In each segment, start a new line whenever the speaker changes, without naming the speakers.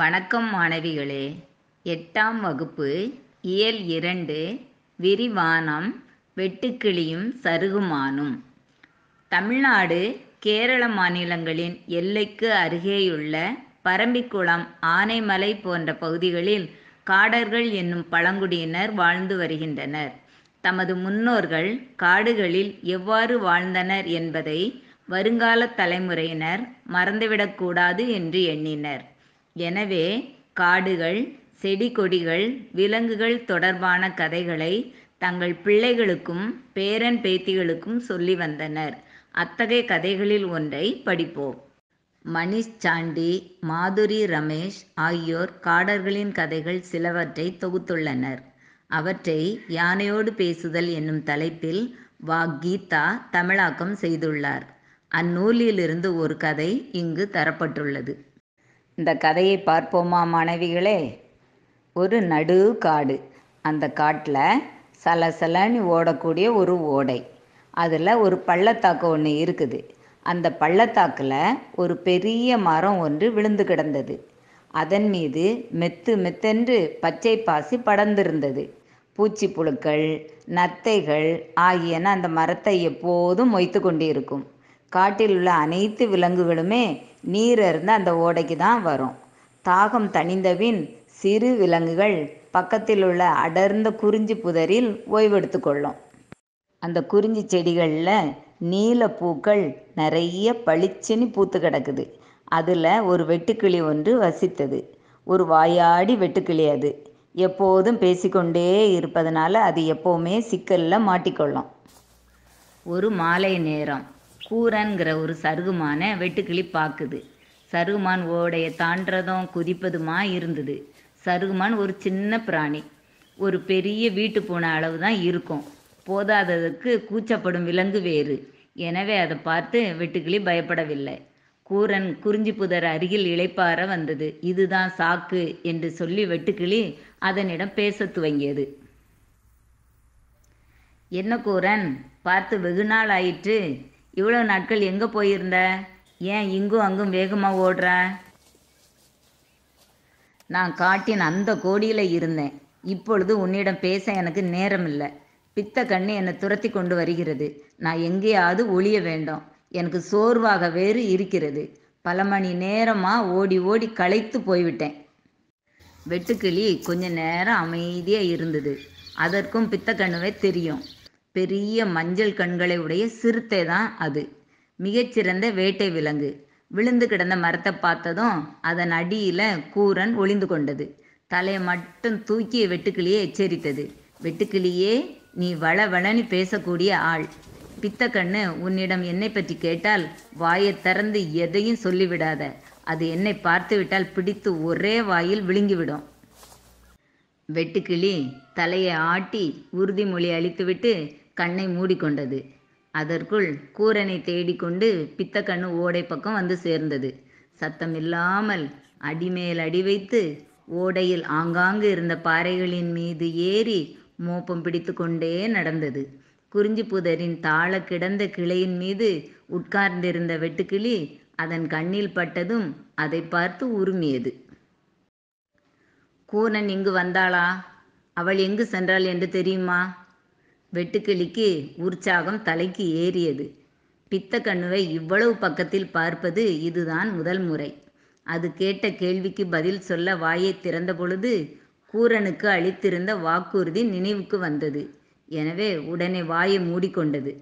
வணக்கம் மாணவிகளே எட்டாம் வகுப்பு இயல் இரண்டு விரிவானம் வெட்டுக்கிளியும் சருகுமானும் தமிழ்நாடு கேரள மாநிலங்களின் எல்லைக்கு அருகேயுள்ள பரம்பிக்குளம் ஆனைமலை போன்ற பகுதிகளில் காடர்கள் என்னும் பழங்குடியினர் வாழ்ந்து வருகின்றனர் தமது முன்னோர்கள் காடுகளில் எவ்வாறு வாழ்ந்தனர் என்பதை வருங்கால தலைமுறையினர் மறந்துவிடக்கூடாது என்று எண்ணினர் எனவே காடுகள் செடி கொடிகள் விலங்குகள் தொடர்பான கதைகளை தங்கள் பிள்ளைகளுக்கும் பேரன் பேத்திகளுக்கும் சொல்லி வந்தனர் அத்தகைய கதைகளில் ஒன்றை படிப்போம் மணிஷ் சாண்டி மாதுரி ரமேஷ் ஆகியோர் காடர்களின் கதைகள் சிலவற்றை தொகுத்துள்ளனர் அவற்றை யானையோடு பேசுதல் என்னும் தலைப்பில் வா கீதா தமிழாக்கம் செய்துள்ளார் அந்நூலிலிருந்து ஒரு கதை இங்கு தரப்பட்டுள்ளது இந்த கதையை பார்ப்போமா மாணவிகளே ஒரு நடு காடு அந்த காட்டில் சலசலன்னு ஓடக்கூடிய ஒரு ஓடை அதில் ஒரு பள்ளத்தாக்கு ஒன்று இருக்குது அந்த பள்ளத்தாக்கில் ஒரு பெரிய மரம் ஒன்று விழுந்து கிடந்தது அதன் மீது மெத்து மெத்தென்று பச்சை பாசி படர்ந்திருந்தது பூச்சி புழுக்கள் நத்தைகள் ஆகியன அந்த மரத்தை எப்போதும் மொய்த்து கொண்டிருக்கும் காட்டில் உள்ள அனைத்து விலங்குகளுமே நீர் அருந்து அந்த ஓடைக்கு தான் வரும் தாகம் தணிந்தபின் சிறு விலங்குகள் பக்கத்தில் உள்ள அடர்ந்த குறிஞ்சி புதரில் ஓய்வெடுத்து கொள்ளும் அந்த குறிஞ்சி செடிகளில் நீல பூக்கள் நிறைய பளிச்சுன்னு பூத்து கிடக்குது அதில் ஒரு வெட்டுக்கிளி ஒன்று வசித்தது ஒரு வாயாடி வெட்டுக்கிளி அது எப்போதும் பேசிக்கொண்டே இருப்பதனால அது எப்போவுமே சிக்கலில் மாட்டிக்கொள்ளும் ஒரு மாலை நேரம் கூரன்கிற ஒரு சருகுமான வெட்டுக்கிளி பார்க்குது சருகுமான் ஓடைய தாண்டதும் குதிப்பதுமா இருந்தது சருகுமான் ஒரு சின்ன பிராணி ஒரு பெரிய வீட்டு போன அளவு தான் இருக்கும் போதாததுக்கு கூச்சப்படும் விலங்கு வேறு எனவே அதை பார்த்து வெட்டுக்கிளி பயப்படவில்லை கூரன் குறிஞ்சி புதர் அருகில் இளைப்பார வந்தது இதுதான் சாக்கு என்று சொல்லி வெட்டுக்கிளி அதனிடம் பேச துவங்கியது என்ன கூரன் பார்த்து வெகு நாள் ஆயிற்று இவ்வளோ நாட்கள் எங்கே போயிருந்த ஏன் இங்கும் அங்கும் வேகமாக ஓடுற நான் காட்டின் அந்த கோடியில் இருந்தேன் இப்பொழுது உன்னிடம் பேச எனக்கு நேரம் இல்லை பித்த கண்ணு என்னை துரத்தி கொண்டு வருகிறது நான் எங்கேயாவது ஒளிய வேண்டும் எனக்கு சோர்வாக வேறு இருக்கிறது பல மணி நேரமாக ஓடி ஓடி களைத்து போய்விட்டேன் வெட்டுக்கிளி கொஞ்ச நேரம் அமைதியாக இருந்தது அதற்கும் பித்தக்கண்ணுவே தெரியும் பெரிய மஞ்சள் கண்களை உடைய சிறுத்தை தான் அது மிகச்சிறந்த வேட்டை விலங்கு விழுந்து கிடந்த மரத்தை பார்த்ததும் அதன் அடியில கூரன் ஒளிந்து கொண்டது தலையை மட்டும் தூக்கி வெட்டுக்கிளியை எச்சரித்தது வெட்டுக்கிளியே நீ வளவளனி பேசக்கூடிய ஆள் பித்தக்கண்ணு உன்னிடம் என்னை பற்றி கேட்டால் வாயை திறந்து எதையும் சொல்லிவிடாத அது என்னை பார்த்துவிட்டால் பிடித்து ஒரே வாயில் விழுங்கிவிடும் வெட்டுக்கிளி தலையை ஆட்டி உறுதிமொழி அளித்துவிட்டு கண்ணை மூடிக்கொண்டது அதற்குள் கூரனை தேடிக்கொண்டு பித்தக்கண்ணு ஓடை பக்கம் வந்து சேர்ந்தது சத்தம் இல்லாமல் அடிமேல் அடி வைத்து ஓடையில் ஆங்காங்கு இருந்த பாறைகளின் மீது ஏறி மோப்பம் பிடித்து கொண்டே நடந்தது குறிஞ்சி புதரின் தாழ கிடந்த கிளையின் மீது உட்கார்ந்திருந்த வெட்டுக்கிளி அதன் கண்ணில் பட்டதும் அதை பார்த்து உருமியது கூரன் இங்கு வந்தாளா அவள் எங்கு சென்றாள் என்று தெரியுமா வெட்டுக்கிளிக்கு உற்சாகம் தலைக்கு ஏறியது பித்த கண்ணுவை இவ்வளவு பக்கத்தில் பார்ப்பது இதுதான் முதல் முறை அது கேட்ட கேள்விக்கு பதில் சொல்ல வாயை திறந்த பொழுது கூரனுக்கு அளித்திருந்த வாக்குறுதி நினைவுக்கு வந்தது எனவே உடனே வாயை மூடிக்கொண்டது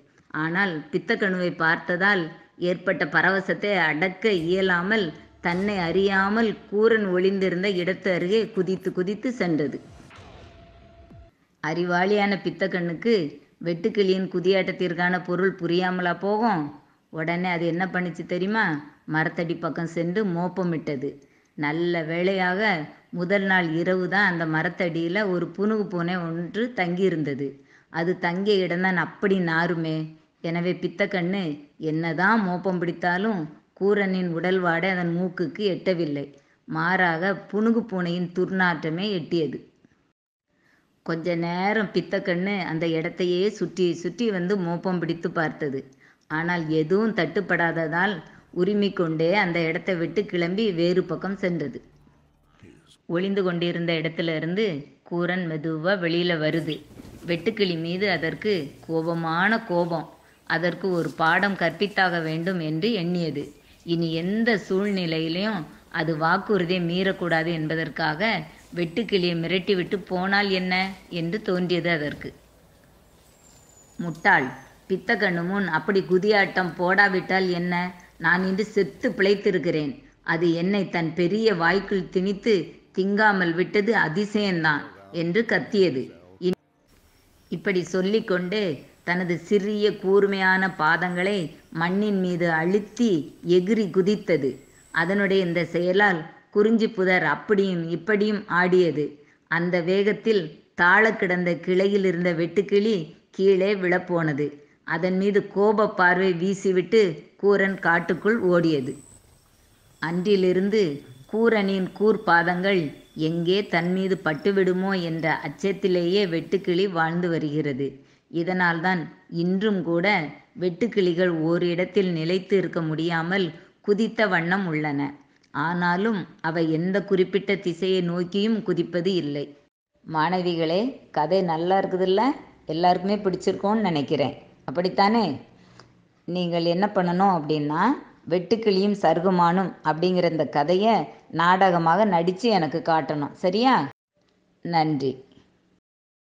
ஆனால் பித்தக்கணுவை பார்த்ததால் ஏற்பட்ட பரவசத்தை அடக்க இயலாமல் தன்னை அறியாமல் கூரன் ஒளிந்திருந்த இடத்து அருகே குதித்து குதித்து சென்றது அறிவாளியான பித்தக்கண்ணுக்கு வெட்டுக்கிளியின் குதியாட்டத்திற்கான பொருள் புரியாமலா போகும் உடனே அது என்ன பண்ணிச்சு தெரியுமா மரத்தடி பக்கம் சென்று மோப்பமிட்டது நல்ல வேளையாக முதல் நாள் இரவு தான் அந்த மரத்தடியில் ஒரு புனுகு பூனை ஒன்று தங்கியிருந்தது அது தங்கிய இடம்தான் அப்படி நாருமே எனவே பித்தக்கண்ணு என்னதான் மோப்பம் பிடித்தாலும் கூரனின் உடல் வாடை அதன் மூக்குக்கு எட்டவில்லை மாறாக புனுகு பூனையின் துர்நாற்றமே எட்டியது கொஞ்ச நேரம் பித்தக்கண்ணு அந்த இடத்தையே சுற்றி சுற்றி வந்து மோப்பம் பிடித்து பார்த்தது ஆனால் எதுவும் தட்டுப்படாததால் உரிமை கொண்டே அந்த இடத்தை விட்டு கிளம்பி வேறு பக்கம் சென்றது ஒளிந்து கொண்டிருந்த இடத்துல இருந்து கூரன் மெதுவாக வெளியில் வருது வெட்டுக்கிளி மீது அதற்கு கோபமான கோபம் அதற்கு ஒரு பாடம் கற்பித்தாக வேண்டும் என்று எண்ணியது இனி எந்த சூழ்நிலையிலையும் அது வாக்குறுதியை மீறக்கூடாது என்பதற்காக வெட்டுக்கிளியை விட்டு போனால் என்ன என்று தோன்றியது அதற்கு முட்டாள் பித்த கண்ணு முன் அப்படி குதியாட்டம் போடாவிட்டால் என்ன நான் இன்று செத்து பிழைத்திருக்கிறேன் அது என்னை தன் பெரிய வாய்க்குள் திணித்து திங்காமல் விட்டது அதிசயம்தான் என்று கத்தியது இப்படி சொல்லிக்கொண்டு தனது சிறிய கூர்மையான பாதங்களை மண்ணின் மீது அழுத்தி எகிரி குதித்தது அதனுடைய இந்த செயலால் குறிஞ்சி புதர் அப்படியும் இப்படியும் ஆடியது அந்த வேகத்தில் தாழ கிடந்த கிளையில் இருந்த வெட்டுக்கிளி கீழே விழப்போனது அதன் மீது கோப பார்வை வீசிவிட்டு கூரன் காட்டுக்குள் ஓடியது அன்றிலிருந்து கூரனின் கூர்பாதங்கள் எங்கே தன் மீது பட்டுவிடுமோ என்ற அச்சத்திலேயே வெட்டுக்கிளி வாழ்ந்து வருகிறது இதனால்தான் இன்றும் கூட வெட்டுக்கிளிகள் ஓரிடத்தில் நிலைத்து இருக்க முடியாமல் குதித்த வண்ணம் உள்ளன ஆனாலும் அவை எந்த குறிப்பிட்ட திசையை நோக்கியும் குதிப்பது இல்லை மாணவிகளே கதை நல்லா இருக்குதுல்ல எல்லாருக்குமே பிடிச்சிருக்கோன்னு நினைக்கிறேன் அப்படித்தானே நீங்கள் என்ன பண்ணணும் அப்படின்னா வெட்டுக்கிளியும் சருகுமானும் அப்படிங்கிற இந்த கதையை நாடகமாக நடித்து எனக்கு காட்டணும் சரியா நன்றி